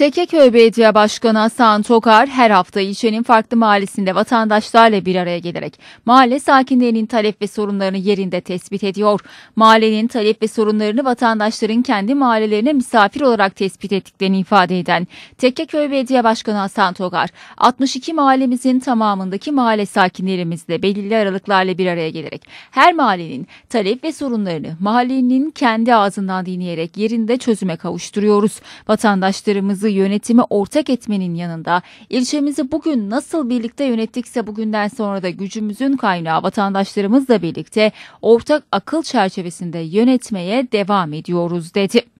Tekeköy Belediye Başkanı Hasan Tokar her hafta ilçenin farklı mahallesinde vatandaşlarla bir araya gelerek mahalle sakinlerinin talep ve sorunlarını yerinde tespit ediyor. Mahallenin talep ve sorunlarını vatandaşların kendi mahallelerine misafir olarak tespit ettiklerini ifade eden Tekeköy Belediye Başkanı Hasan Tokar, 62 mahallemizin tamamındaki mahalle sakinlerimizle belirli aralıklarla bir araya gelerek her mahallenin talep ve sorunlarını mahallenin kendi ağzından dinleyerek yerinde çözüme kavuşturuyoruz. Vatandaşlarımızı yönetimi ortak etmenin yanında ilçemizi bugün nasıl birlikte yönettikse bugünden sonra da gücümüzün kaynağı vatandaşlarımızla birlikte ortak akıl çerçevesinde yönetmeye devam ediyoruz dedi.